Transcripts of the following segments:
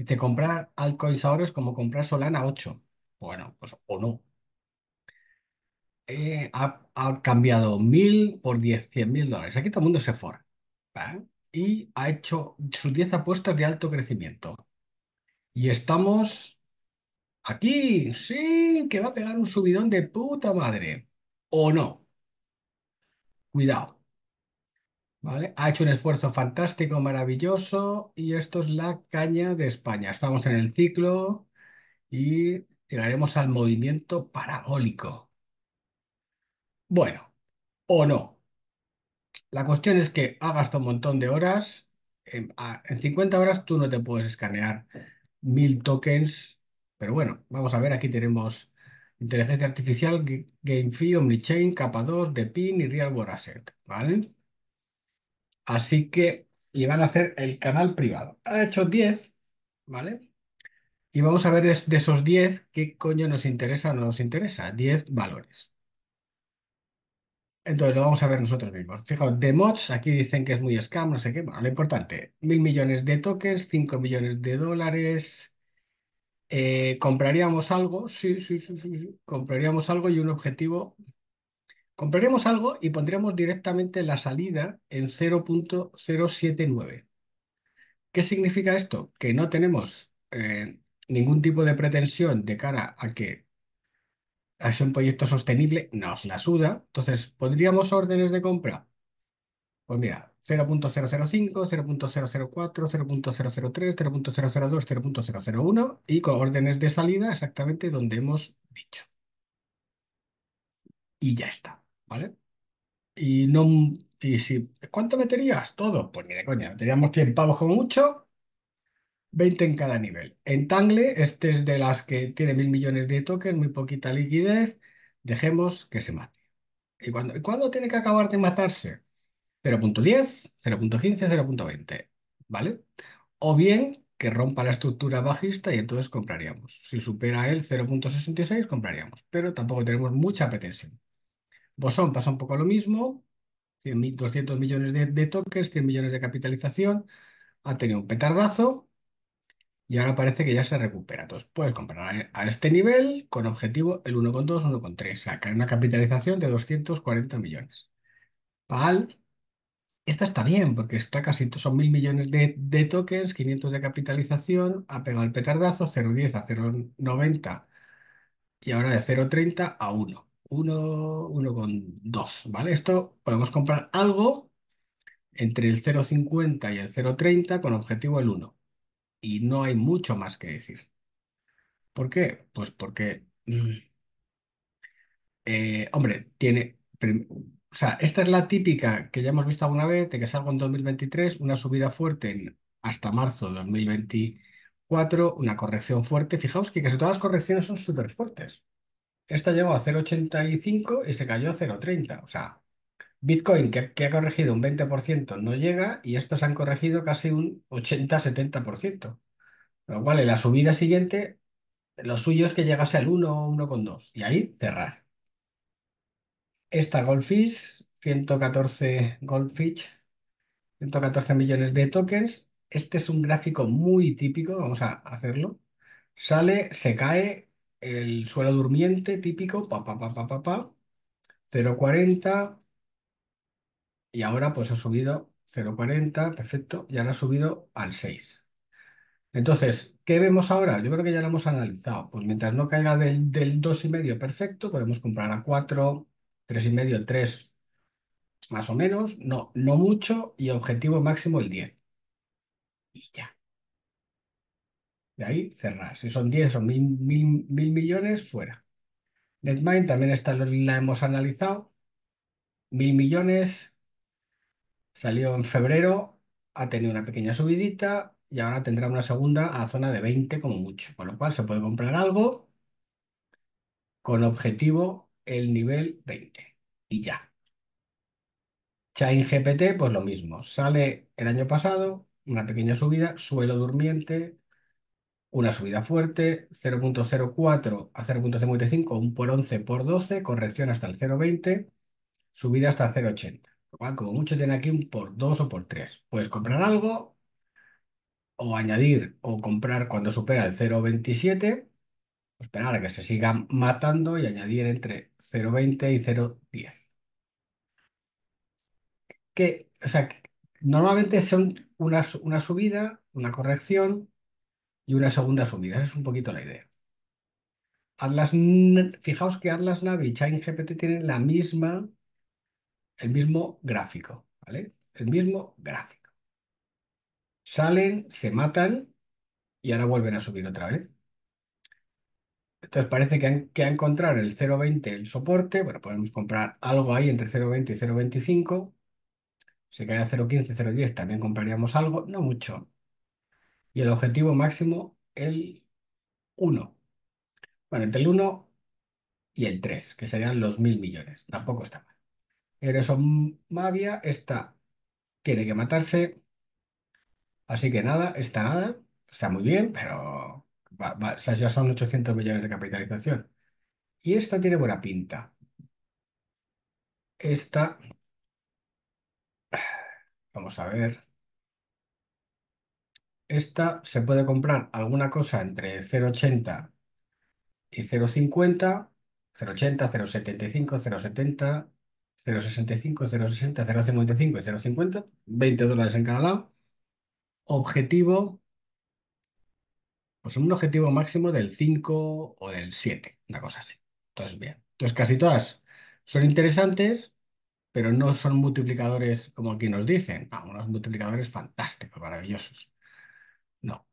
y te comprar altcoins ahora es como comprar Solana 8. Bueno, pues o no. Eh, ha, cambiado 1.000 por 10, mil dólares. Aquí todo el mundo se forra. Y ha hecho sus 10 apuestas de alto crecimiento. Y estamos aquí. Sí, que va a pegar un subidón de puta madre. O no. Cuidado. Ha hecho un esfuerzo fantástico, maravilloso, y esto es la caña de España. Estamos en el ciclo y llegaremos al movimiento parabólico. Bueno, o no. La cuestión es que ha gastado un montón de horas. En, 50 horas tú no te puedes escanear mil tokens, pero bueno, vamos a ver, aquí tenemos inteligencia artificial, GameFi, OmniChain, Capa 2, The Pin y Real World Asset, ¿vale? Así que van a hacer el canal privado. Ha hecho 10, ¿vale? Y vamos a ver de esos 10 qué coño nos interesa o no nos interesa. 10 valores. Entonces lo vamos a ver nosotros mismos. Fijaos, de mods, aquí dicen que es muy scam, no sé qué. Bueno, lo importante, mil millones de tokens, 5 millones de dólares. Eh, ¿Compraríamos algo? sí, sí, sí, sí. Compraríamos algo y un objetivo Compraremos algo y pondremos directamente la salida en 0.079. ¿Qué significa esto? Que no tenemos eh, ningún tipo de pretensión de cara a que a un proyecto sostenible, nos la suda. Entonces, ¿podríamos órdenes de compra? Pues mira, 0.005, 0.004, 0.003, 0.002, 0.001 y con órdenes de salida exactamente donde hemos dicho. Y ya está. ¿vale? Y no. Y si, ¿cuánto meterías? Todo. Pues mire de coña, Teníamos 100 pavos como mucho, 20 en cada nivel. En Tangle, este es de las que tiene mil millones de tokens, muy poquita liquidez, dejemos que se mate. ¿Y cuándo, ¿y cuándo tiene que acabar de matarse? 0.10, 0.15, 0.20, ¿vale? O bien que rompa la estructura bajista y entonces compraríamos. Si supera el 0.66, compraríamos, pero tampoco tenemos mucha pretensión. Bosón pues pasa un poco lo mismo, 200 millones de, tokens, 100 millones de capitalización, ha tenido un petardazo y ahora parece que ya se recupera. Entonces puedes comprar a, este nivel con objetivo el 1,2, 1,3, saca una capitalización de 240 millones. PAL, esta está bien porque está casi, son mil millones de tokens, 500 de capitalización, ha pegado el petardazo, 0,10 a 0,90 y ahora de 0,30 a 1. 1, 1,2, ¿vale? Esto podemos comprar algo entre el 0,50 y el 0,30 con objetivo el 1. Y no hay mucho más que decir. ¿Por qué? Pues porque, mm, eh, hombre, tiene... O sea, esta es la típica que ya hemos visto alguna vez, de que salgo en 2023, una subida fuerte hasta marzo de 2024, una corrección fuerte. Fijaos que casi todas las correcciones son súper fuertes. Esta llegó a 0,85 y se cayó a 0,30. O sea, Bitcoin que, ha corregido un 20% no llega y estos han corregido casi un 80-70%. Lo cual en la subida siguiente, lo suyo es que llegase al 1 o 1,2 y ahí cerrar. Esta Goldfish, 114 Goldfish, 114 millones de tokens. Este es un gráfico muy típico, vamos a hacerlo. Sale, se cae, el suelo durmiente típico, 0,40 y ahora pues ha subido 0,40, perfecto, y ahora ha subido al 6. Entonces, ¿qué vemos ahora? Yo creo que ya lo hemos analizado. Pues mientras no caiga del, 2,5, perfecto, podemos comprar a 4, 3,5, 3, más o menos, no, no mucho, y objetivo máximo el 10. Y ya. De ahí cerrar. Si son 10 o mil, millones, fuera. Netmind también esta la hemos analizado. Mil millones. Salió en febrero, ha tenido una pequeña subidita y ahora tendrá una segunda a zona de 20 como mucho. Con lo cual se puede comprar algo con objetivo el nivel 20 y ya. Chain GPT, pues lo mismo. Sale el año pasado, una pequeña subida, suelo durmiente, una subida fuerte, 0.04 a 0.55, un por 11 por 12, corrección hasta el 0.20, subida hasta 0.80. como mucho tiene aquí un por 2 o por 3. Puedes comprar algo o añadir o comprar cuando supera el 0.27, esperar a que se siga matando y añadir entre 0.20 y 0.10. Que, o sea, normalmente son una subida, una corrección, y una segunda subida. Esa es un poquito la idea. fijaos que Atlas Navi y GPT tienen la misma, el mismo gráfico, ¿vale? El mismo gráfico. Salen, se matan y ahora vuelven a subir otra vez. Entonces parece que han, que encontrar el 0.20 el soporte. Bueno, podemos comprar algo ahí entre 0.20 y 0.25. Si cae a 0.15, 0.10 también compraríamos algo. No mucho y el objetivo máximo el 1. Bueno, entre el 1 y el 3, que serían los mil millones. Tampoco está mal. eso Mavia, esta tiene que matarse. Así que nada, está nada. Está muy bien, pero ya son 800 millones de capitalización. Y esta tiene buena pinta. Esta... Vamos a ver. Esta se puede comprar alguna cosa entre 0,80 y 0,50, 0,80, 0,75, 0,70, 0,65, 0,60, 0,55 y 0,50, 20 dólares en cada lado. Objetivo, pues un objetivo máximo del 5 o del 7, una cosa así. Entonces, bien. Entonces, casi todas son interesantes, pero no son multiplicadores como aquí nos dicen. Ah, unos multiplicadores fantásticos, maravillosos. No.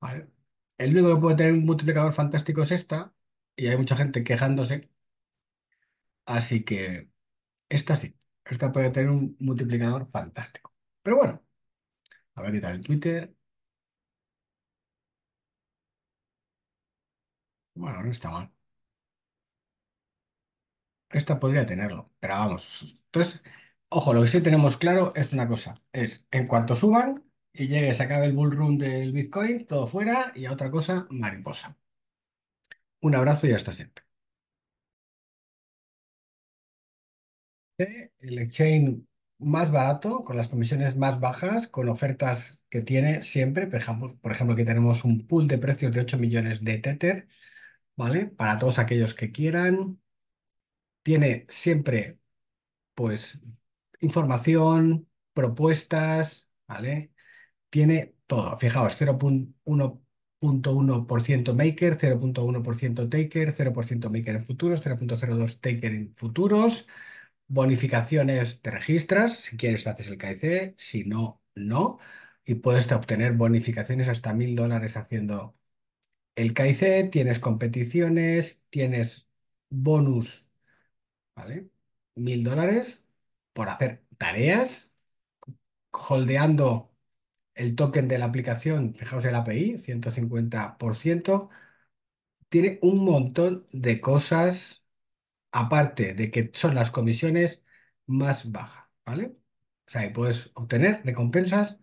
¿Vale? El único que puede tener un multiplicador fantástico es esta, y hay mucha gente quejándose. Así que esta sí, esta puede tener un multiplicador fantástico. Pero bueno, a ver, qué tal el Twitter. Bueno, no está mal. Esta podría tenerlo, pero vamos. Entonces, ojo, lo que sí tenemos claro es una cosa, es en cuanto suban, y llegue, se acabe el bull run del Bitcoin, todo fuera y a otra cosa, mariposa. Un abrazo y hasta siempre. El exchange más barato, con las comisiones más bajas, con ofertas que tiene siempre. Por ejemplo, por ejemplo aquí tenemos un pool de precios de 8 millones de Tether, ¿vale? Para todos aquellos que quieran. Tiene siempre, pues, información, propuestas, ¿vale? tiene todo. Fijaos, 0.1% maker, 0.1% taker, 0% maker en futuros, 0.02 taker en futuros, bonificaciones te registras, si quieres haces el KIC, si no, no, y puedes obtener bonificaciones hasta mil dólares haciendo el KIC, tienes competiciones, tienes bonus, ¿vale? Mil dólares por hacer tareas, holdeando el token de la aplicación, fijaos el API, 150%, tiene un montón de cosas, aparte de que son las comisiones más bajas, ¿vale? O sea, y puedes obtener recompensas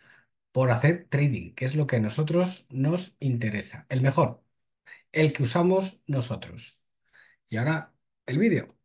por hacer trading, que es lo que a nosotros nos interesa, el mejor, el que usamos nosotros. Y ahora el vídeo.